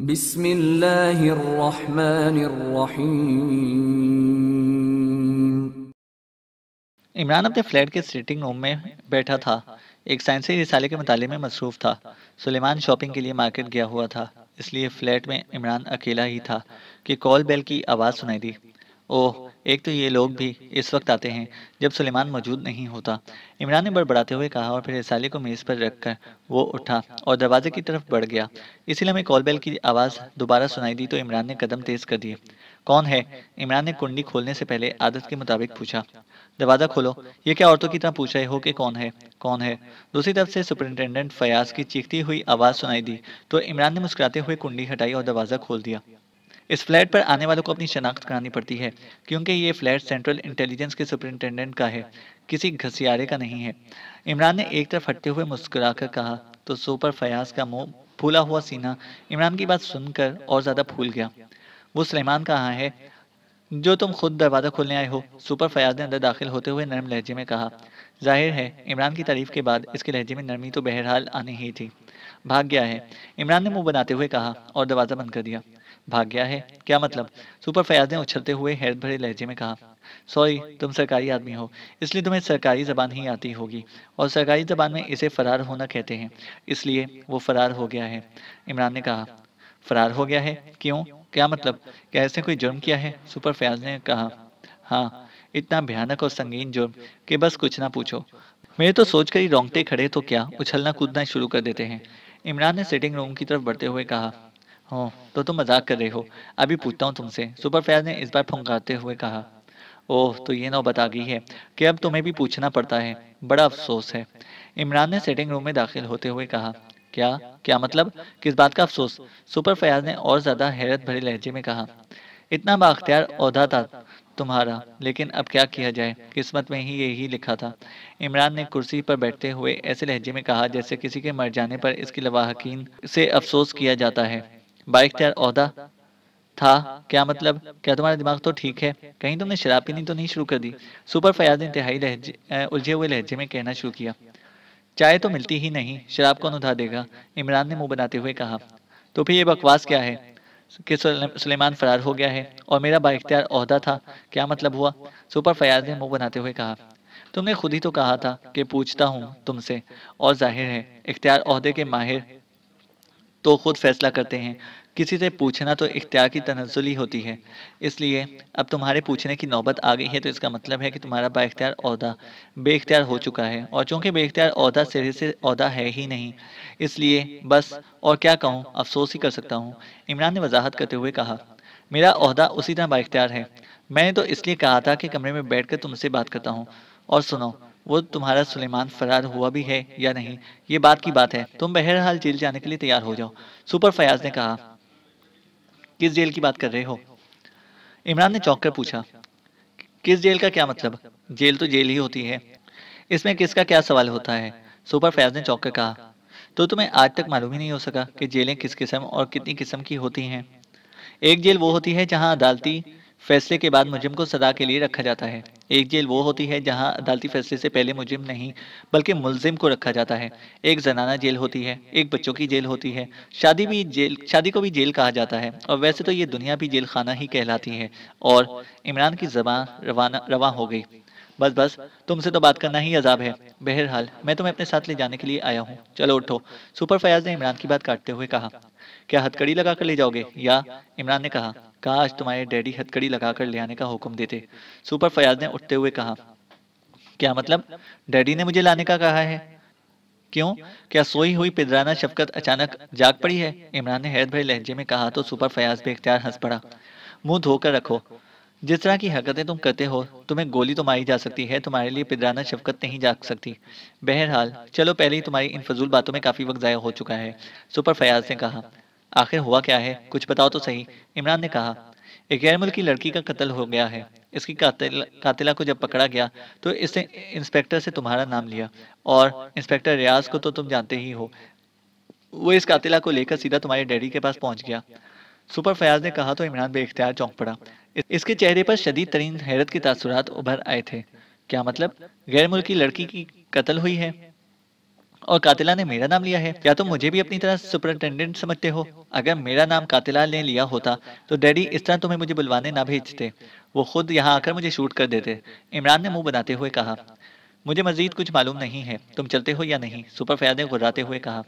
इमरान अपने फ्लैट के sitting room में बैठा था एक साइंसी रिसाले के मताले में मसरूफ था सुलेमान शॉपिंग के लिए मार्केट गया हुआ था इसलिए फ्लैट में इमरान अकेला ही था कि कॉल बेल की आवाज़ सुनाई दी ओह एक तो ये लोग भी इस वक्त आते हैं जब सुलेमान मौजूद नहीं होता इमरान ने बड़बड़ाते हुए कहा और फिर रिसाले को मेज़ पर रखकर वो उठा और दरवाजे की तरफ बढ़ गया इसीलिए हमें कॉल बेल की आवाज़ दोबारा सुनाई दी तो इमरान ने कदम तेज़ कर दिए कौन है इमरान ने कुंडी खोलने से पहले आदत के मुताबिक पूछा दरवाज़ा खोलो ये क्या औरतों की तरह पूछ रहे हो कि कौन है कौन है दूसरी तरफ से सुपरिंटेंडेंट फयाज की चीखती हुई आवाज़ सुनाई दी तो इमरान ने मुस्कुराते हुए कुंडी हटाई और दरवाज़ा खोल दिया इस फ्लैट पर आने वालों को अपनी शनाख्त करानी पड़ती है क्योंकि ये फ्लैट सेंट्रल इंटेलिजेंस के सुपरिटेंडेंट का है किसी घसियारे का नहीं है इमरान ने एक तरफ हटते हुए कर कहा तो सुपर फयाज का मुंह फूला हुआ सीना इमरान की बात सुनकर और ज्यादा फूल गया वो सलेमान कहा है जो तुम खुद दरवाज़ा खोलने आए हो सुपर फयाज ने अंदर दाखिल होते हुए नरम लहजे में कहा जाहिर है इमरान की तारीफ के बाद इसके लहजे में नरमी तो बहरहाल आनी ही थी भाग गया है इमरान ने मुंह बनाते हुए कहा और दरवाज़ा बंद कर दिया भाग गया है क्या मतलब सुपर फयाज ने उछलते हुए हैरत भरे लहजे में कहा सॉरी तुम सरकारी आदमी हो इसलिए तुम्हें सरकारी ज़बान ही आती होगी और सरकारी ज़बान में इसे फरार होना कहते हैं इसलिए वो फरार हो गया है इमरान ने कहा फरार हो गया है क्यों क्या मतलब क्या इसने कोई जुर्म किया है सुपर फयाज ने कहा हाँ इतना भयानक और संगीन जुर्म कि बस कुछ ना पूछो मेरे तो सोचकर ही रोंगटे खड़े तो क्या उछलना कूदना शुरू कर देते हैं इमरान ने सिटिंग रूम की तरफ बढ़ते हुए कहा हो हाँ। तो तुम मजाक कर रहे हो अभी पूछता हूँ तुमसे सुपर फैज ने इस बार फुंकारते हुए कहा ओह तो ये ना बता गई है कि अब तुम्हें भी पूछना पड़ता है बड़ा अफसोस है इमरान ने सेटिंग रूम में दाखिल होते हुए कहा क्या क्या मतलब किस बात का अफसोस सुपर फयाज ने और ज्यादा हैरत भरे लहजे में कहा इतना बाख्तियार अहदा था तुम्हारा लेकिन अब क्या किया जाए किस्मत में ही यही लिखा था इमरान ने कुर्सी पर बैठते हुए ऐसे लहजे में कहा जैसे किसी के मर जाने पर इसकी लवाहकीन से अफसोस किया जाता है बाइक टायर अहदा था क्या मतलब क्या तुम्हारा दिमाग तो ठीक है कहीं तुमने शराब पीनी तो नहीं शुरू कर दी सुपर फयाज ने इंतहाई लहजे उलझे हुए लहजे में कहना शुरू किया चाय तो मिलती ही नहीं शराब कौन उठा देगा इमरान ने मुंह बनाते हुए कहा तो फिर ये बकवास क्या है कि सुलेमान फरार हो गया है और मेरा बाख्तियार अहदा था क्या मतलब हुआ सुपर फयाज ने मुंह बनाते हुए कहा तुमने खुद ही तो कहा था कि पूछता हूँ तुमसे और जाहिर है इख्तियार अहदे के माहिर तो खुद फैसला करते हैं किसी से पूछना तो इख्तियार की तनजुल ही होती है इसलिए अब तुम्हारे पूछने की नौबत आ गई है तो इसका मतलब है कि तुम्हारा बाख्तियार अहदा बेख्तियार हो चुका है और चूंकि बेख्तियार अहदा सिरे से अहदा है ही नहीं इसलिए बस और क्या कहूँ अफसोस ही कर सकता हूँ इमरान ने वजाहत करते हुए कहा मेरा अहदा उसी तरह बाख्तियार है मैंने तो इसलिए कहा था कि कमरे में बैठ कर तुमसे बात करता हूँ और सुनो वो तुम्हारा सुलेमान फरार हुआ भी है या नहीं ये बात की बात है तुम बहरहाल जेल जाने के लिए तैयार हो जाओ सुपर फयाज ने कहा किस जेल की बात कर रहे हो इमरान ने चौंक कर पूछा किस जेल का क्या मतलब जेल तो जेल ही होती है इसमें किसका क्या सवाल होता है सुपर फयाज ने चौंक कर कहा तो तुम्हें आज तक मालूम ही नहीं हो सका कि जेलें किस किस्म और कितनी किस्म की होती हैं एक जेल वो होती है जहां अदालती फैसले के बाद मुजिम को सदा के लिए रखा जाता है एक जेल वो होती है जहां अदालती फैसले से पहले मुजिम नहीं बल्कि मुलजिम को रखा जाता है एक जनाना जेल होती है एक बच्चों की जेल होती है शादी भी जेल शादी को भी जेल कहा जाता है और वैसे तो ये दुनिया भी जेल खाना ही कहलाती है और इमरान की जबान रवाना रवा हो गई बस बस तुमसे तो बात करना ही अजाब है बहरहाल मैं तुम्हें अपने साथ ले जाने के लिए आया हूँ चलो उठो सुपर फयाज ने इमरान की बात काटते हुए कहा क्या हथकड़ी लगा कर ले जाओगे या इमरान ने कहा काश तुम्हारे डैडी हथकड़ी लगा कर ले आने का हुक्म देते सुपर फयाज ने उठते हुए कहा क्या मतलब डैडी ने मुझे लाने का कहा है क्यों क्या सोई हुई पिदराना शफकत अचानक जाग पड़ी है इमरान ने हैरत भरे लहजे में कहा तो सुपर फयाज बेख्तियार हंस पड़ा मुंह धोकर रखो जिस तरह की हरकतें तुम करते हो तुम्हें गोली तो मारी जा सकती है तुम्हारे लिए पिदराना शफकत नहीं जाग सकती बहरहाल चलो पहले ही तुम्हारी इन फजूल बातों में काफ़ी वक्त ज़ाया हो चुका है सुपर फयाज ने कहा आखिर हुआ क्या है कुछ बताओ तो सही इमरान ने कहा एक गैर मुल्की लड़की का कत्ल हो गया है इसकी कातिल कातिला को जब पकड़ा गया तो इसने इंस्पेक्टर से तुम्हारा नाम लिया और इंस्पेक्टर रियाज को तो तुम जानते ही हो वो इस कातिला को लेकर सीधा तुम्हारे डैडी के पास पहुंच गया सुपर फयाज ने कहा तो इमरान बेख्तियार चौंक पड़ा इसके चेहरे पर शदीद तरीन हैरत के तासुरात उभर आए थे क्या मतलब गैर मुल्की लड़की की कत्ल हुई है और कातिला ने मेरा नाम लिया है क्या तुम तो मुझे भी अपनी तरह सुपरिटेंडेंट समझते हो अगर मेरा नाम कातिला ने लिया होता तो डैडी इस तरह तुम्हें मुझे बुलवाने ना भेजते वो खुद यहाँ आकर मुझे शूट कर देते इमरान ने मुंह बनाते हुए कहा मुझे मजीद कुछ मालूम नहीं है तुम चलते हो या नहीं सुपर फयाद ने गुर्राते हुए कहा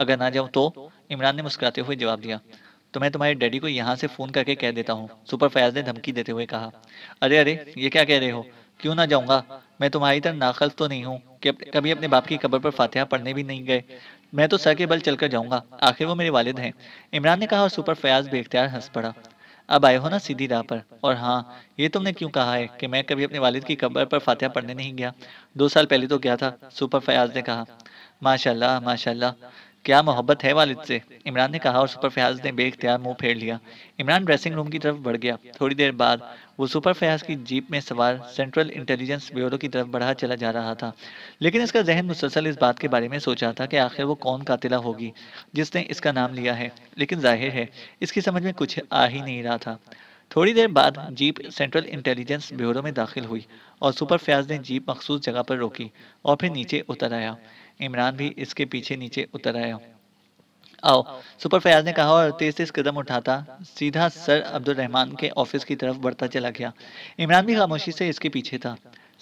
अगर ना जाऊँ तो इमरान ने मुस्कुराते हुए जवाब दिया तो मैं तुम्हारे डैडी को यहाँ से फ़ोन करके कह देता हूँ सुपर फैज ने धमकी देते हुए कहा अरे अरे ये क्या कह रहे हो क्यों ना जाऊँगा मैं तुम्हारी तरह नाखल तो नहीं हूँ कभी अपने बाप की कब्र पर फातिहा पढ़ने भी नहीं गए मैं तो सर के बल चलकर जाऊंगा आखिर वो मेरे वालिद हैं इमरान ने कहा और सुपर फयाज बेख्तियार हंस पड़ा अब आए हो ना सीधी राह पर और हाँ ये तुमने क्यों कहा है कि मैं कभी अपने वालिद की कब्र पर फातिहा पढ़ने नहीं गया दो साल पहले तो गया था सुपर फयाज ने कहा माशाल्लाह माशाल्लाह क्या मोहब्बत है वालिद से इमरान ने कहा और सुपर फयाज ने बेख्तियार मुंह फेर लिया इमरान ड्रेसिंग रूम की तरफ बढ़ गया थोड़ी देर बाद वो सुपर फयाज की जीप में सवार सेंट्रल इंटेलिजेंस ब्यूरो की तरफ बढ़ा चला जा रहा था लेकिन इसका जहन मुसलसल इस बात के बारे में सोचा था कि आखिर वो कौन कातिला होगी जिसने इसका नाम लिया है लेकिन जाहिर है इसकी समझ में कुछ आ ही नहीं रहा था थोड़ी देर बाद जीप सेंट्रल इंटेलिजेंस ब्यूरो में दाखिल हुई और सुपर फयाज ने जीप मखसूस जगह पर रोकी और फिर नीचे उतर आया इमरान भी इसके पीछे नीचे उतर आया आओ सुपर फयाज ने कहा और तेज तेज कदम उठाता सीधा सर अब्दुल रहमान के ऑफिस की तरफ बढ़ता चला गया इमरान भी खामोशी से इसके पीछे था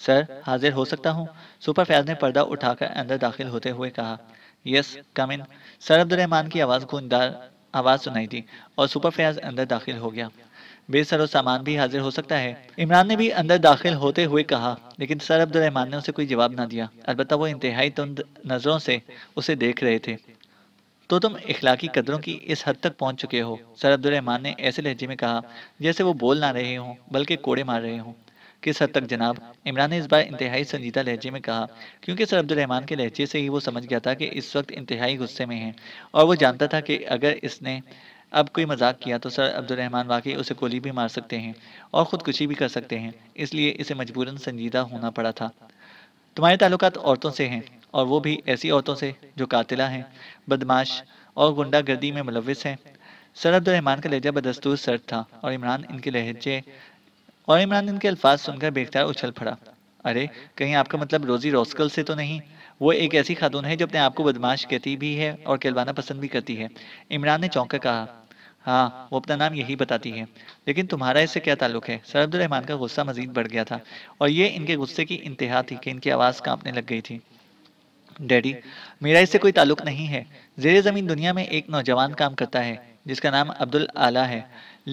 सर हाजिर हो सकता हूँ सुपर फयाज ने पर्दा उठाकर अंदर दाखिल होते हुए कहा yes come in sir Abdul Rahman की आवाज़ गूंजदार आवाज़ सुनाई दी और सुपर फयाज अंदर दाखिल हो गया बेसर और सामान भी हाजिर हो सकता है इमरान ने भी अंदर दाखिल होते हुए कहा लेकिन सर अब्दुल रहमान ने उसे कोई जवाब ना दिया अलबत् वो इंतहाई तुंद नज़रों से उसे देख रहे थे तो तुम इखलाकी कदरों की इस हद तक पहुंच चुके हो सर अब्दुलरहमान ने ऐसे लहजे में कहा जैसे वो बोल ना रहे हों बल्कि कोड़े मार रहे हों किस हद तक जनाब इमरान ने इस बार इंतहाई संजीदा लहजे में कहा क्योंकि सर अब्दुलरहमान के लहजे से ही वो समझ गया था कि इस वक्त इंतहाई गुस्से में है और वो जानता था कि अगर इसने अब कोई मजाक किया तो सर अब्दुलरहमान वाकई उसे गोली भी मार सकते हैं और ख़ुदकुशी भी कर सकते हैं इसलिए इसे मजबूरन संजीदा होना पड़ा था तुम्हारे ताल्लुक औरतों से हैं और वो भी ऐसी औरतों से जो कातिला हैं बदमाश और गुंडागर्दी में मुलविस हैं सर अब्दुलरहमान का लहजा बदस्तूर सर था और इमरान इनके लहजे और इमरान इनके अल्फाज सुनकर बेख्तार उछल पड़ा अरे कहीं आपका मतलब रोजी रोस्कल से तो नहीं वो एक ऐसी खातून है जो अपने आप को बदमाश कहती भी है और कहलवाना पसंद भी करती है इमरान ने चौंक कर कहा हाँ वो अपना नाम यही बताती है लेकिन तुम्हारा इससे क्या ताल्लुक है सर अब्दुलरहमान का गुस्सा मजीद बढ़ गया था और ये इनके गुस्से की इंतहा थी कि इनकी आवाज़ कांपने लग गई थी डैडी मेरा इससे कोई ताल्लुक नहीं है जेर ज़मीन दुनिया में एक नौजवान काम करता है जिसका नाम अब्दुल आला है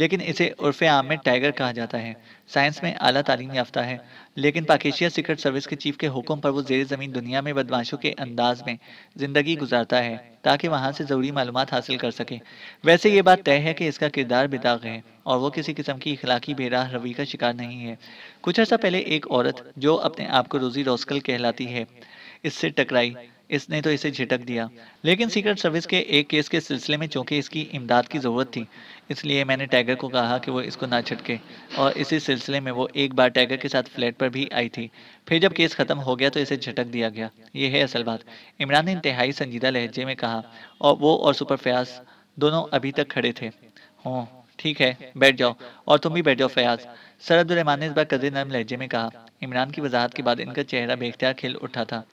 लेकिन इसे उर्फ आम में टाइगर कहा जाता है साइंस में आला तालीम याफ्ता है लेकिन पाकिस्तान सीक्रेट सर्विस के चीफ के हुक्म पर वो जेर ज़मीन दुनिया में बदमाशों के अंदाज में ज़िंदगी गुजारता है ताकि वहाँ से ज़रूरी मालूम हासिल कर सके वैसे ये बात तय है कि इसका किरदार बेदाग है और वो किसी किस्म की इखलाकी बेराह रवि का शिकार नहीं है कुछ अर्सा पहले एक औरत जो अपने आप को रोजी रोस्कल कहलाती है इससे टकराई इसने तो इसे झिटक दिया लेकिन सीक्रेट सर्विस के एक केस के सिलसिले में चूंकि इसकी इमदाद की ज़रूरत थी इसलिए मैंने टैगर को कहा कि वो इसको ना छिटके और इसी सिलसिले में वो एक बार टैगर के साथ फ्लैट पर भी आई थी फिर जब केस ख़त्म हो गया तो इसे झटक दिया गया ये है असल बात इमरान ने इंतहाई संजीदा लहजे में कहा और वो और सुपर फयाज दोनों अभी तक खड़े थे हों हाँ, ठीक है बैठ जाओ और तुम भी बैठ जाओ फयाज सरदुररहमान ने इस बार कदर नरम लहजे में कहा इमरान की वजाहत के बाद इनका चेहरा बेख्तियार खिल उठा था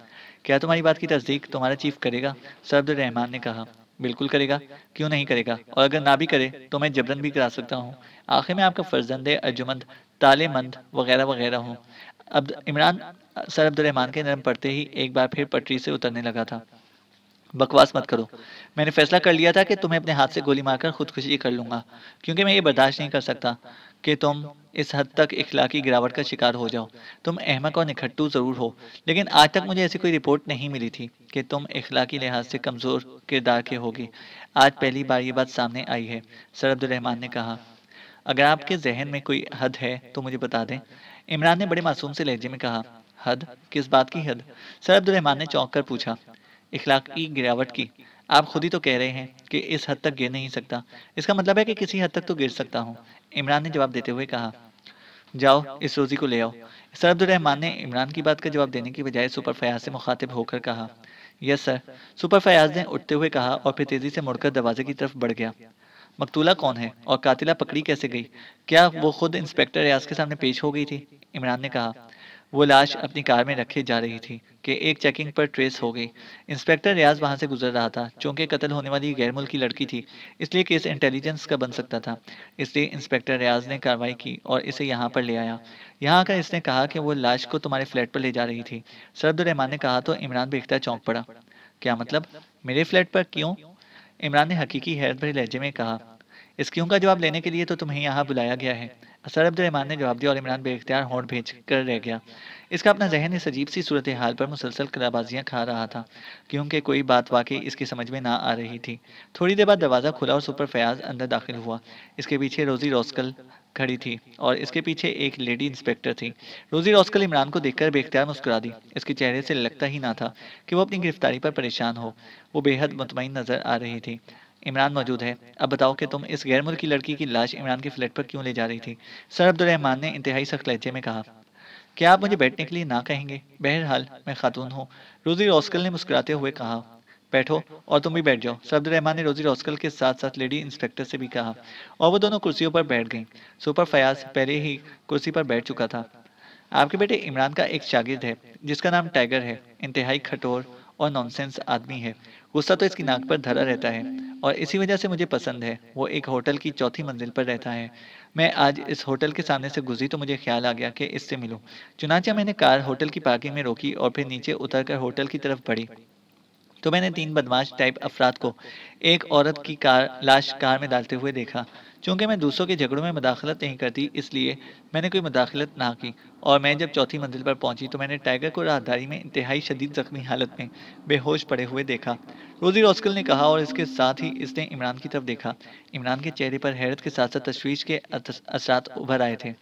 क्या तुम्हारी बात की तस्दीक तुम्हारा चीफ करेगा सरब्द रहमान ने कहा बिल्कुल करेगा क्यों नहीं करेगा और अगर ना भी करे तो मैं जबरन भी करा सकता हूँ आखिर में आपका फर्जंद अर्जुमंद तालेमंद वगैरह वगैरह हूँ अब इमरान सर अब्दुलरहमान के नरम पड़ते ही एक बार फिर पटरी से उतरने लगा था बकवास मत करो मैंने फैसला कर लिया था कि तुम्हें अपने हाथ से गोली मारकर खुदकुशी कर लूंगा क्योंकि मैं ये बर्दाश्त नहीं कर सकता कि तुम इस हद तक इखलाकी गिरावट का शिकार हो जाओ तुम अहमक और निखट्टू ज़रूर हो लेकिन आज तक मुझे ऐसी कोई रिपोर्ट नहीं मिली थी कि तुम इखलाकी लिहाज से कमज़ोर किरदार के होगी आज पहली बार ये बात सामने आई है सर अब्दुलरहमान ने कहा अगर आपके जहन में कोई हद है तो मुझे बता दें इमरान ने बड़े मासूम से लहजे में कहा हद किस बात की हद सर अब्दुलरहमान ने चौंक कर पूछा इखलाकी गिरावट की आप खुद ही तो कह रहे हैं कि इस हद तक गिर नहीं सकता इसका मतलब है कि किसी हद तक तो गिर सकता हूँ इमरान ने जवाब देते हुए कहा जाओ इस रोजी को ले आओ सरब्दुलरहमान ने इमरान की बात का जवाब देने की बजाय सुपर फयाज से मुखातिब होकर कहा यस सर सुपर फयाज ने उठते हुए कहा और फिर तेजी से मुड़कर दरवाजे की तरफ बढ़ गया मकतूला कौन है और कातिला पकड़ी कैसे गई क्या वो खुद इंस्पेक्टर रियाज के सामने पेश हो गई थी इमरान ने कहा वो लाश अपनी कार में रखे जा रही थी कि एक चेकिंग पर ट्रेस हो गई इंस्पेक्टर रियाज वहां से गुजर रहा था चूंकि कत्ल होने वाली गैर मुल्की लड़की थी इसलिए केस इंटेलिजेंस का बन सकता था इसलिए इंस्पेक्टर रियाज ने कार्रवाई की और इसे यहाँ पर ले आया यहाँ आकर इसने कहा कि वो लाश को तुम्हारे फ्लैट पर ले जा रही थी सरब्दुलरहमान ने कहा तो इमरान बेखता चौंक पड़ा क्या मतलब मेरे फ्लैट पर क्यों इमरान ने हकीकी हैरत भरे लहजे में कहा इस क्यों का जवाब लेने के लिए तो तुम्हें यहाँ बुलाया गया है असर अब्दुलरहमान ने जवाब दिया और इमरान बेख्तियार होंठ भेज कर रह गया इसका अपना जहन इस अजीब सी सूरत हाल पर मुसलसल कराबाजियाँ खा रहा था क्योंकि कोई बात वाकई इसकी समझ में ना आ रही थी थोड़ी देर बाद दरवाज़ा खुला और सुपर फयाज अंदर दाखिल हुआ इसके पीछे रोज़ी रोस्कल खड़ी थी और इसके पीछे एक लेडी इंस्पेक्टर थी रोजी रोस्कल इमरान को देखकर बेख्तियार मुस्कुरा दी इसके चेहरे से लगता ही ना था कि वो अपनी गिरफ्तारी पर परेशान हो वो बेहद मुतमिन नजर आ रही थी इमरान मौजूद है अब बताओ कि तुम इस गैर मुल्की लड़की की लाश इमरान के फ्लैट पर क्यों ले जा रही थी सर अब्दुलरहमान ने इंतहाई सख्त लहजे में कहा क्या आप मुझे बैठने के लिए ना कहेंगे बहरहाल मैं खातून हूँ रोजी रोस्कल ने मुस्कुराते हुए कहा बैठो और तुम भी बैठ जाओ सब्द रहमान ने रोजी रोस्कल के साथ साथ लेडी इंस्पेक्टर से भी कहा और वो दोनों कुर्सियों पर बैठ गईं सुपर फयाज पहले ही कुर्सी पर बैठ चुका था आपके बेटे इमरान का एक शागिर्द है जिसका नाम टाइगर है इंतहाई खटोर और नॉनसेंस आदमी है गुस्सा तो इसकी नाक पर धरा रहता है और इसी वजह से मुझे पसंद है वो एक होटल की चौथी मंजिल पर रहता है मैं आज इस होटल के सामने से गुजरी तो मुझे ख्याल आ गया कि इससे मिलूं चुनाचा मैंने कार होटल की पार्किंग में रोकी और फिर नीचे उतरकर होटल की तरफ बढ़ी तो मैंने तीन बदमाश टाइप अफराद को एक औरत की कार लाश कार में डालते हुए देखा चूँकि मैं दूसरों के झगड़ों में मदाखलत नहीं करती इसलिए मैंने कोई मदाखलत ना की और मैं जब चौथी मंजिल पर पहुंची तो मैंने टाइगर को राहदारी में इंतहाई शदीद जख्मी हालत में बेहोश पड़े हुए देखा रोजी रोस्कल ने कहा और इसके साथ ही इसने इमरान की तरफ देखा इमरान के चेहरे पर हैरत के साथ साथ तशवीश के असरा उभर आए थे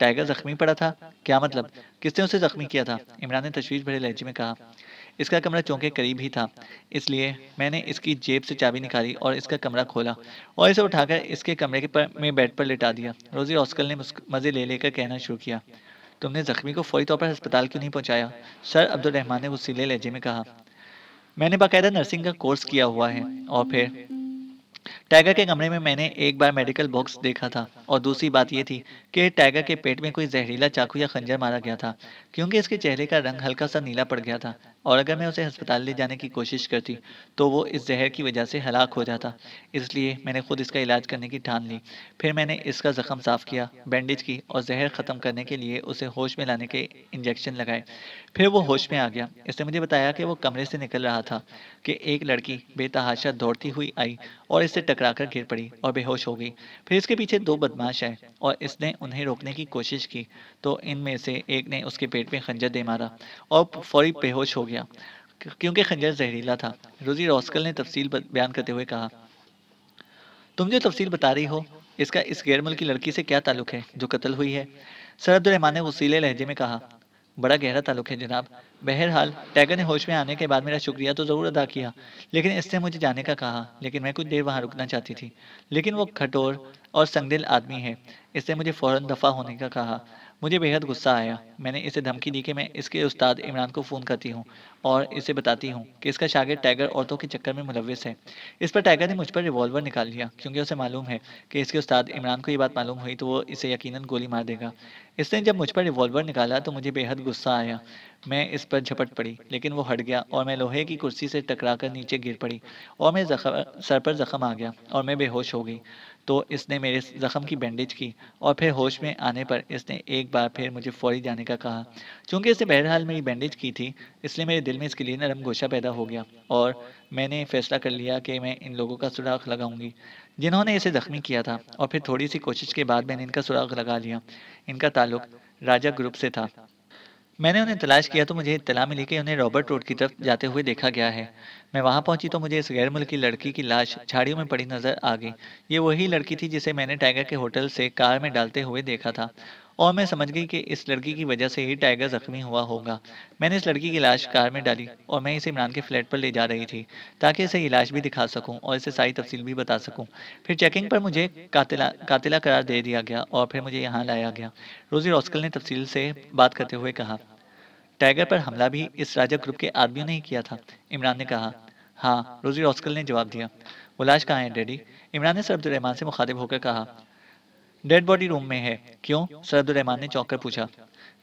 टाइगर जख्मी पड़ा था क्या मतलब किसने उसे जख्मी किया था इमरान ने तशवीश भरे लहजे में कहा इसका कमरा चौंके करीब ही था इसलिए मैंने इसकी जेब से चाबी निकाली और इसका कमरा खोला और इसे उठाकर इसके कमरे के पर, में बेड पर लेटा दिया रोजी हॉस्कल ने मज़े ले लेकर कहना शुरू किया तुमने जख्मी को फौरी तौर पर अस्पताल क्यों नहीं पहुँचाया सर अब्दुलरहमान ने उसीले लहजे में कहा मैंने बाकायदा नर्सिंग का कोर्स किया हुआ है और फिर टाइगर के कमरे में मैंने एक बार मेडिकल बॉक्स देखा था और दूसरी बात यह थी कि टाइगर के पेट में कोई जहरीला चाकू या खंजर मारा गया था क्योंकि इसके चेहरे का रंग हल्का सा नीला पड़ गया था और अगर मैं उसे अस्पताल ले जाने की कोशिश करती तो वो इस जहर की वजह से हलाक हो जाता इसलिए मैंने खुद इसका इलाज करने की ठान ली फिर मैंने इसका ज़ख़म साफ़ किया बैंडेज की और जहर ख़त्म करने के लिए उसे होश में लाने के इंजेक्शन लगाए फिर वो होश में आ गया इसने मुझे बताया कि वो कमरे से निकल रहा था कि एक लड़की बेतहाशा दौड़ती हुई आई और इससे टकराकर गिर पड़ी और बेहोश हो गई फिर इसके पीछे दो बदमाश आए और इसने उन्हें रोकने की कोशिश की तो इनमें से एक ने उसके पेट में खंजर दे मारा और फौरी बेहोश हो गया लिया क्योंकि खंजर जहरीला था रोजी रॉस्कल ने तफसील बयान करते हुए कहा तुम जो तफसील बता रही हो इसका इस गैर की लड़की से क्या ताल्लुक है जो कत्ल हुई है सर ने वसीले लहजे में कहा बड़ा गहरा ताल्लुक है जनाब बहरहाल टैगर ने होश में आने के बाद मेरा शुक्रिया तो ज़रूर अदा किया लेकिन इससे मुझे जाने का कहा लेकिन मैं कुछ देर वहाँ रुकना चाहती थी लेकिन वो खटोर और संगदिल आदमी है इससे मुझे फ़ौरन दफ़ा होने का कहा मुझे बेहद गुस्सा आया मैंने इसे धमकी दी कि मैं इसके उस्ताद इमरान को फ़ोन करती हूँ और इसे बताती हूँ कि इसका शागिर टाइगर औरतों के चक्कर में मुलविस है इस पर टाइगर ने मुझ पर रिवॉल्वर निकाल लिया क्योंकि उसे मालूम है कि इसके उस्ताद इमरान को ये बात मालूम हुई तो वो इसे यकीन गोली मार देगा इसने जब मुझ पर रिवॉल्वर निकाला तो मुझे बेहद गुस्सा आया मैं इस पर झपट पड़ी लेकिन वो हट गया और मैं लोहे की कुर्सी से टकरा कर नीचे गिर पड़ी और मैं सर पर जख्म आ गया और मैं बेहोश हो गई तो इसने मेरे ज़ख्म की बैंडेज की और फिर होश में आने पर इसने एक बार फिर मुझे फौरी जाने का कहा चूँकि इसने बहरहाल मेरी बैंडेज की थी इसलिए मेरे दिल में इसके लिए नरम गोशा पैदा हो गया और मैंने फैसला कर लिया कि मैं इन लोगों का सुराख लगाऊंगी जिन्होंने इसे ज़ख्मी किया था और फिर थोड़ी सी कोशिश के बाद मैंने इनका सुराख लगा लिया इनका ताल्लुक राजा ग्रुप से था मैंने उन्हें तलाश किया तो मुझे इतला मिली कि उन्हें रॉबर्ट रोड की तरफ जाते हुए देखा गया है मैं वहां पहुंची तो मुझे इस गैर मुल्की लड़की की लाश झाड़ियों में पड़ी नजर आ गई ये वही लड़की थी जिसे मैंने टाइगर के होटल से कार में डालते हुए देखा था और मैं समझ गई कि इस लड़की की वजह से ही टाइगर जख्मी हुआ होगा मैंने इस लड़की की लाश कार में डाली और मैं इसे इमरान के फ्लैट पर ले जा रही थी ताकि इसे इलाज भी दिखा सकूँ और इसे सारी तफसील भी बता सकूँ फिर चेकिंग पर मुझे कातिला कातिला करार दे दिया गया और फिर मुझे यहाँ लाया गया रोजी रोस्कल ने तफसील से बात करते हुए कहा टाइगर पर हमला भी इस राजा ग्रुप के आदमियों ने ही किया था इमरान ने कहा हाँ रोजी रोस्कल ने जवाब दिया वो लाश कहाँ है डैडी इमरान ने सरब्दुलरहमान से मुखातिब होकर कहा डेड बॉडी रूम में है क्यों सरदुररहमान ने चौंक कर पूछा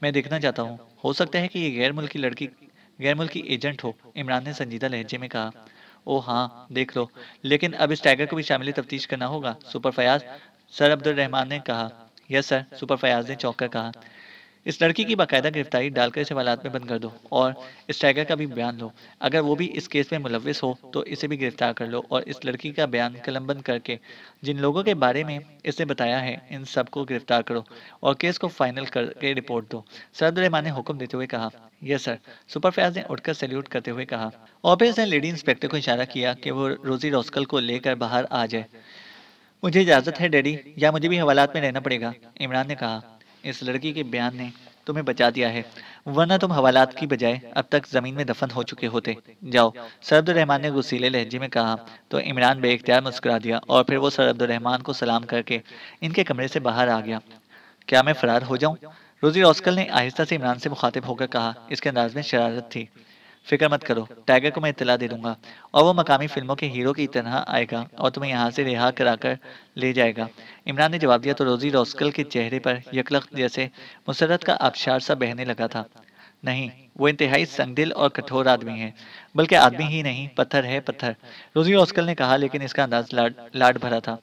मैं देखना चाहता हूँ हो सकता है कि ये गैर मुल्की लड़की गैर मुल्की एजेंट हो इमरान ने संजीदा लहजे में कहा ओ हाँ देख लो लेकिन अब इस टाइगर को भी शामिल तफ्तीश करना होगा सुपर फयाज सर अब्दुलरहमान ने कहा यस सर सुपर फयाज ने चौंक कर कहा इस लड़की की बाकायदा गिरफ्तारी डालकर इसे वालात में बंद कर दो और इस टाइगर का भी बयान लो अगर वो भी इस केस में मुलविस हो तो इसे भी गिरफ्तार कर लो और इस लड़की का बयान बंद करके जिन लोगों के बारे में इसने बताया है इन सबको गिरफ्तार करो और केस को फाइनल करके रिपोर्ट दो सरद रहमान ने हुक्म देते हुए कहा यस सर सुपर ने उठकर सैल्यूट करते हुए कहा ऑफिस ने लेडी इंस्पेक्टर को इशारा किया कि वो रोजी रोस्कल को लेकर बाहर आ जाए मुझे इजाज़त है डैडी या मुझे भी हवालात में रहना पड़ेगा इमरान ने कहा इस लड़की के बयान ने तुम्हें बचा दिया है वरना तुम हवालात की बजाय अब तक जमीन में दफन हो चुके होते जाओ सरब्दुलरहमान ने गुसीले लहजे में कहा तो इमरान बेख्तियार मुस्कुरा दिया और फिर वो सरब्दुलरहमान को सलाम करके इनके कमरे से बाहर आ गया क्या मैं फरार हो जाऊं रोजी रोस्कल ने आहिस्ता से इमरान से मुखातिब होकर कहा इसके अंदाज में शरारत थी फिक्र मत करो टाइगर को मैं इतला दे दूंगा और वो मकामी फिल्मों के हीरो की तरह आएगा और तुम्हें यहाँ से रिहा कराकर ले जाएगा इमरान ने जवाब दिया तो रोजी रोस्कल के चेहरे पर यकलख जैसे मुसरत का आबशार सा बहने लगा था नहीं वो इंतहाई संगदिल और कठोर आदमी है बल्कि आदमी ही नहीं पत्थर है पत्थर रोजी रोस्कल ने कहा लेकिन इसका अंदाज लाड लाड भरा था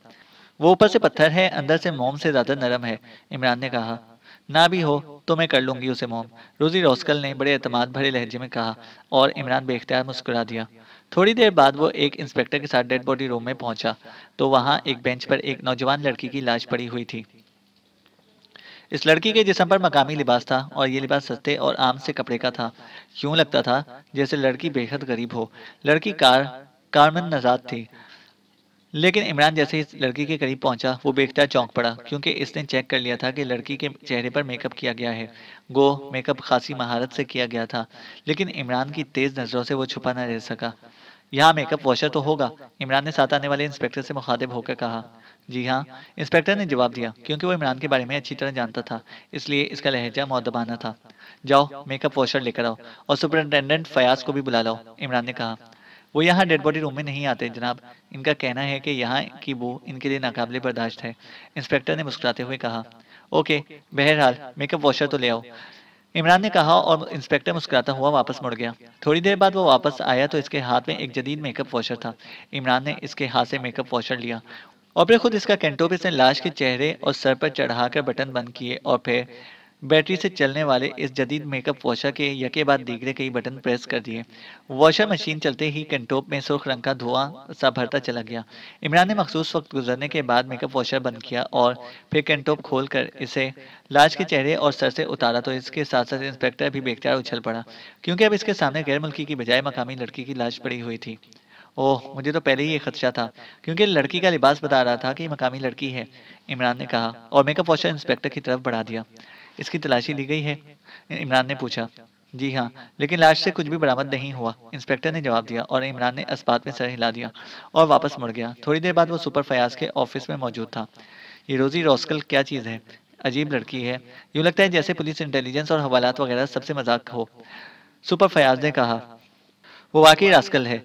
वो ऊपर से पत्थर है अंदर से मोम से ज्यादा नरम है इमरान ने कहा ना भी हो तो मैं कर लूंगी उसे मोम रोजी रोस्कल ने बड़े अतमाद भरे लहजे में कहा और इमरान बेख्तियार मुस्कुरा दिया थोड़ी देर बाद वो एक इंस्पेक्टर के साथ डेड बॉडी रूम में पहुंचा तो वहां एक बेंच पर एक नौजवान लड़की की लाश पड़ी हुई थी इस लड़की के जिसम पर मकामी लिबास था और ये लिबास सस्ते और आम से कपड़े का था यूं लगता था जैसे लड़की बेहद गरीब हो लड़की कार कारमन नजाद थी लेकिन इमरान जैसे ही लड़की के करीब पहुंचा वो बेखता चौंक पड़ा क्योंकि इसने चेक कर लिया था कि लड़की के चेहरे पर मेकअप किया गया है गो मेकअप खासी महारत से किया गया था लेकिन इमरान की तेज नज़रों से वो छुपा न रह सका यहाँ मेकअप वॉशर तो होगा इमरान ने साथ आने वाले इंस्पेक्टर से मुखातिब होकर कहा जी हाँ इंस्पेक्टर ने जवाब दिया क्योंकि वो इमरान के बारे में अच्छी तरह जानता था इसलिए इसका लहजा मौदबाना था जाओ मेकअप वॉशर लेकर आओ और सुपरिटेंडेंट फयाज को भी बुला लाओ इमरान ने कहा वो यहाँ डेड बॉडी रूम में नहीं आते जनाब इनका कहना है कि यहाँ की वो इनके लिए नाकाबले बर्दाश्त है इंस्पेक्टर ने मुस्कुराते हुए कहा ओके बहरहाल मेकअप वॉशर तो ले आओ इमरान ने कहा और इंस्पेक्टर मुस्कुराता हुआ वापस मुड़ गया थोड़ी देर बाद वो वापस आया तो इसके हाथ में एक जदीद मेकअप वॉशर था इमरान ने इसके हाथ से मेकअप वॉशर लिया और फिर खुद इसका कैंटो पे इसने लाश के चेहरे और सर पर चढ़ाकर बटन बंद किए और फिर बैटरी से चलने वाले इस जदीद मेकअप वॉशर के यके बाद दीगरे कई बटन प्रेस कर दिए वॉशर मशीन चलते ही कंटोप में सुर्ख रंग का धुआं सा भरता चला गया इमरान ने मखसूस वक्त गुजरने के बाद मेकअप वॉशर बंद किया और फिर कंटोप खोल कर इसे लाश के चेहरे और सर से उतारा तो इसके साथ साथ इंस्पेक्टर भी बेख्तियार उछल पड़ा क्योंकि अब इसके सामने गैर मुल्की की बजाय मकामी लड़की की लाश पड़ी हुई थी ओह मुझे तो पहले ही ये खदशा था क्योंकि लड़की का लिबास बता रहा था कि मकामी लड़की है इमरान ने कहा और मेकअप वॉशर इंस्पेक्टर की तरफ बढ़ा दिया इसकी तलाशी ली गई है इमरान ने पूछा जी हाँ, हाँ लेकिन लाश से कुछ भी बरामद नहीं हुआ इंस्पेक्टर ने जवाब दिया और इमरान ने अस्पात में सर हिला दिया और वापस मुड़ गया थोड़ी देर बाद वो सुपर फयाज के ऑफिस में मौजूद था ये रोजी रोस्कल क्या चीज़ है अजीब लड़की है यूँ लगता है जैसे पुलिस इंटेलिजेंस और हवालात वगैरह सबसे मजाक हो सुपर फयाज ने कहा वो वाकई रास्कल है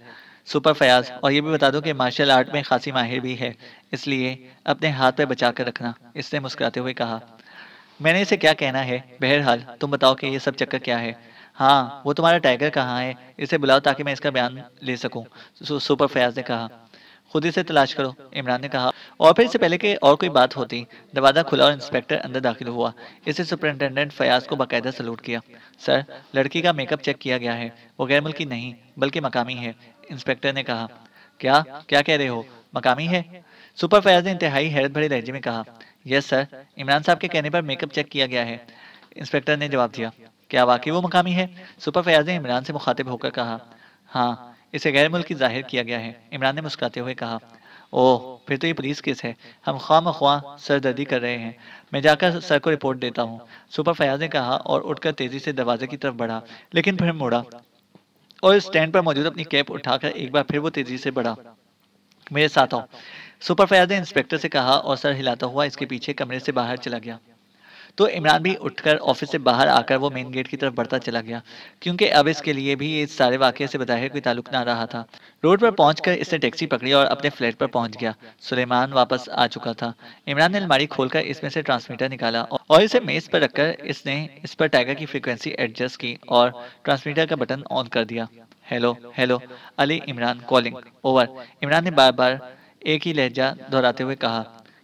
सुपर फयाज और ये भी बता दो कि मार्शल आर्ट में खासी माहिर भी है इसलिए अपने हाथ पे बचा कर रखना इसने मुस्कुराते हुए कहा मैंने इसे क्या कहना है बहरहाल तुम बताओ कि ये सब चक्कर क्या है हाँ वो तुम्हारा टाइगर कहाँ है इसे बुलाओ ताकि मैं इसका बयान ले सकूँ सुपर फयाज ने कहा खुद ही से तलाश करो इमरान ने कहा और फिर इससे पहले कि और कोई बात होती दरवाज़ा खुला और इंस्पेक्टर अंदर दाखिल हुआ इसे सुपरिटेंडेंट फयाज को बाकायदा सलूट किया सर लड़की का मेकअप चेक किया गया है वो गैर मुल्की नहीं बल्कि मकामी है इंस्पेक्टर ने कहा क्या क्या कह रहे हो मकामी है सुपर फैयाज ने इंतहाई हैरत भरे लहजे में कहा यस सर इमरान साहब के कहने पर मेकअप चेक किया गया है इंस्पेक्टर ने जवाब दिया क्या वाकई वो मकामी है सुपर फयाज ने इमरान से मुखातिब होकर कहा हाँ इसे गैर मुल्की जाहिर किया गया है इमरान ने मुस्कुराते हुए कहा ओह फिर तो ये पुलिस केस है हम खाम ख्वाह सरदर्दी कर रहे हैं मैं जाकर सर को रिपोर्ट देता हूँ सुपर फयाज ने कहा और उठकर तेजी से दरवाजे की तरफ बढ़ा लेकिन फिर मुड़ा और स्टैंड पर मौजूद अपनी कैप उठाकर एक बार फिर वो तेजी से बढ़ा मेरे साथ आओ सुपर फयाज ने इंस्पेक्टर से कहा और सर हिलाता हुआ इसके पीछे कमरे से बाहर चला गया तो इमरान भी उठकर ऑफिस से बाहर आकर वो मेन गेट की तरफ बढ़ता चला गया क्योंकि अब इसके लिए भी इस सारे वाक्य से बताया कोई ताल्लुक ना रहा था रोड पर पहुंचकर इसने टैक्सी पकड़ी और अपने फ्लैट पर पहुंच गया सुलेमान वापस आ चुका था इमरान ने अलमारी खोलकर इसमें से ट्रांसमीटर निकाला और इसे मेज़ पर रखकर इसने इस पर टाइगर की फ्रिक्वेंसी एडजस्ट की और ट्रांसमीटर का बटन ऑन कर दिया hello hello Ali Imran calling over Imran ने बार बार एक ही लहजा दोहराते हुए कहा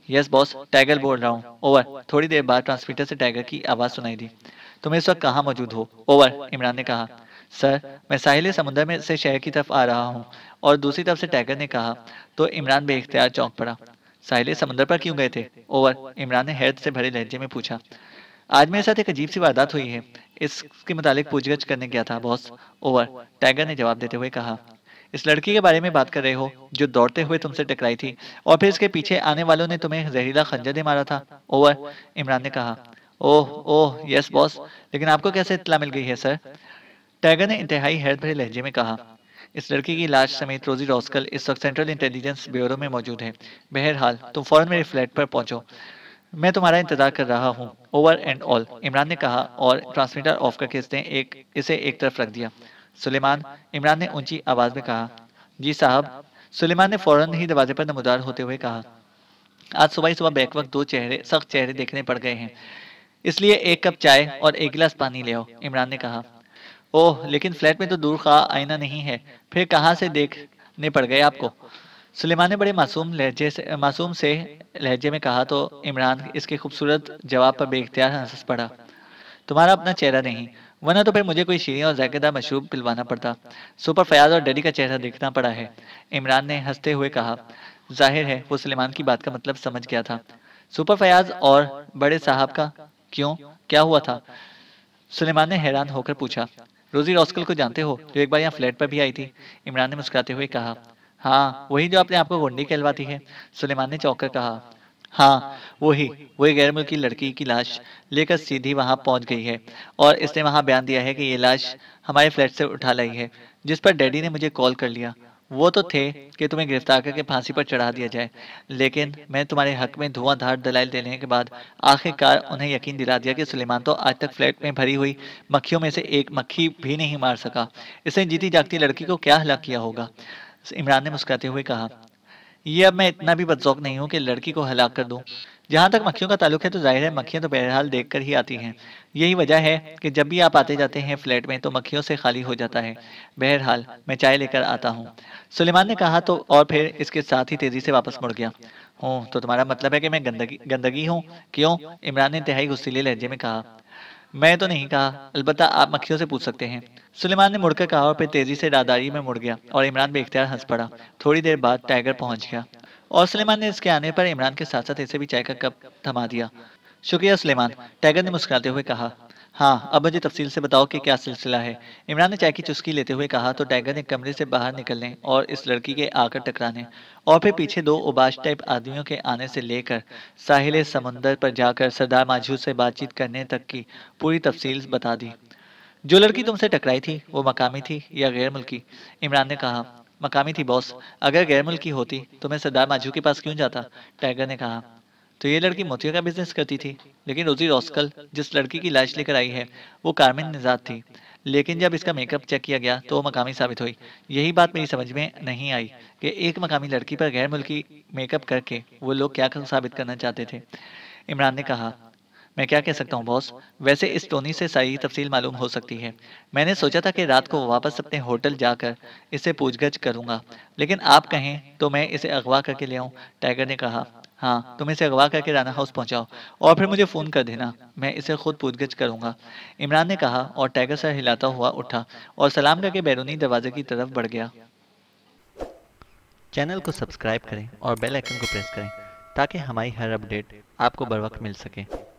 यस बॉस टाइगर बोल रहा हूँ ओवर थोड़ी देर बाद ट्रांसमीटर से टाइगर की आवाज़ सुनाई दी तुम इस वक्त कहाँ मौजूद हो ओवर इमरान ने कहा सर मैं साहिल समुद्र में से शहर की तरफ आ रहा हूँ और दूसरी तरफ से टाइगर ने कहा तो इमरान बे इख्तियार चौंक पड़ा साहिल समुद्र पर क्यों गए थे ओवर इमरान ने हैरत से भरे लहजे में पूछा आज मेरे साथ एक अजीब सी वारदात हुई है इसके मुतालिक पूछगछ करने गया था बॉस ओवर टाइगर ने जवाब देते हुए कहा इस लड़की के बारे में बात कर रहे हो जो दौड़ते हुए तुमसे टकराई थी और फिर इसके पीछे आने वालों ने तुम्हें जहरीला खंजर दे मारा था ओवर इमरान ने कहा ओह ओह यस बॉस लेकिन आपको कैसे इतला मिल गई है सर टाइगर ने इंतहाई हैरत भरे लहजे में कहा इस लड़की की लाश समेत रोजी रोस्कल इस वक्त सेंट्रल इंटेलिजेंस ब्यूरो में मौजूद है बहरहाल तुम फौरन मेरे फ्लैट पर पहुंचो मैं तुम्हारा इंतजार कर रहा हूं। ओवर एंड ऑल इमरान ने कहा और ट्रांसमीटर ऑफ करके इसने एक इसे एक तरफ रख दिया सुलेमान इमरान ने ऊंची आवाज में कहा जी साहब सुलेमान ने फौरन ही दरवाजे पर नमदार होते हुए कहा आज सुबह ही सुबह वक्त दो चेहरे सख्त चेहरे देखने पड़ गए हैं इसलिए एक कप चाय और एक गिलास पानी ले आओ इमरान ने कहा ओह लेकिन फ्लैट में तो दूर का आईना नहीं है फिर कहाँ से देखने पड़ गए आपको सुलेमान ने बड़े मासूम लहजे से मासूम से लहजे में कहा तो इमरान इसके खूबसूरत जवाब पर बेख्तियार हंस पड़ा तुम्हारा अपना चेहरा नहीं वरना तो फिर मुझे कोई शीरें और जायकेदार मशरूब पिलवाना पड़ता सुपर फयाज और डैडी का चेहरा देखना पड़ा है इमरान ने हंसते हुए कहा जाहिर है वो सलेमान की बात का मतलब समझ गया था सुपर फयाज और बड़े साहब का क्यों क्या हुआ था सलेमान ने हैरान होकर पूछा रोजी रॉस्कल को जानते हो जो एक बार यहाँ फ्लैट पर भी आई थी इमरान ने मुस्कुराते हुए कहा हाँ वही जो अपने आप को गुंडी कहलवाती है सलेमान ने चौंक कर कहा हाँ वही वही गैर मुल्की लड़की की लाश लेकर सीधी वहां पहुंच गई है और इसने वहां बयान दिया है कि ये लाश हमारे फ्लैट से उठा लाई है जिस पर डैडी ने मुझे कॉल कर लिया वो तो थे कि तुम्हें गिरफ्तार करके फांसी पर चढ़ा दिया जाए लेकिन मैं तुम्हारे हक में धुआंधार दलाल देने के बाद आखिरकार उन्हें यकीन दिला दिया कि सुलेमान तो आज तक फ्लैट में भरी हुई मक्खियों में से एक मक्खी भी नहीं मार सका इसने जीती जागती लड़की को क्या हला किया होगा इमरान ने मुस्कुराते हुए कहा ये अब मैं इतना भी बदसौक नहीं हूँ कि लड़की को हलाक कर दूँ जहाँ तक मक्खियों का ताल्लुक है तो जाहिर है मक्खियाँ तो बहरहाल देख कर ही आती हैं यही वजह है कि जब भी आप आते जाते हैं फ्लैट में तो मक्खियों से खाली हो जाता है बहरहाल मैं चाय लेकर आता हूँ सुलेमान ने कहा तो और फिर इसके साथ ही तेज़ी से वापस मुड़ गया हूँ तो तुम्हारा मतलब है कि मैं गंदगी गंदगी हूँ क्यों इमरान ने इंतहाई गुस्सीले लहजे में कहा मैं तो नहीं कहा अलबत्ता आप मक्खियों से पूछ सकते हैं सुलेमान ने मुड़कर कहा और फिर तेजी से रादारी में मुड़ गया और इमरान बेख्तियार हंस पड़ा थोड़ी देर बाद टाइगर पहुंच गया और सुलेमान ने इसके आने पर इमरान के साथ साथ इसे भी चाय का कप थमा दिया शुक्रिया सुलेमान टाइगर ने मुस्कुराते हुए कहा हाँ अब मुझे तफसील से बताओ कि क्या सिलसिला है इमरान ने चाय की चुस्की लेते हुए कहा तो टाइगर ने कमरे से बाहर निकलने और इस लड़की के आकर टकराने और फिर पीछे दो उबाश टाइप आदमियों के आने से लेकर साहिल समंदर पर जाकर सरदार माझू से बातचीत करने तक की पूरी तफसील बता दी जो लड़की तुमसे टकराई थी वो मकामी थी या गैर मुल्की इमरान ने कहा मकामी थी बॉस अगर गैर मुल्की होती तो मैं सरदार माझू के पास क्यों जाता टाइगर ने कहा तो ये लड़की मोतिया का बिजनेस करती थी लेकिन रोजी रोस्कल जिस लड़की की लाश लेकर आई है वो कारमिन निजात थी लेकिन जब इसका मेकअप चेक किया गया तो वो मकामी साबित हुई यही बात मेरी समझ में नहीं आई कि एक मकामी लड़की पर गैर मुल्की मेकअप करके वो लोग क्या कर साबित करना चाहते थे इमरान ने कहा मैं क्या कह सकता हूँ बॉस वैसे इस टोनी से सारी तफसील मालूम हो सकती है मैंने सोचा था कि रात को वापस अपने होटल जाकर इससे पूछगछ करूंगा लेकिन आप कहें तो मैं इसे अगवा करके ले आऊँ टाइगर ने कहा हाँ तुम इसे अगवा करके राना हाउस पहुंचाओ और फिर मुझे फ़ोन कर देना मैं इसे खुद पूछगिछ करूंगा इमरान ने कहा और टाइगर सर हिलाता हुआ उठा और सलाम करके बैरूनी दरवाजे की तरफ बढ़ गया चैनल को सब्सक्राइब करें और बेल आइकन को प्रेस करें ताकि हमारी हर अपडेट आपको बर वक्त मिल सके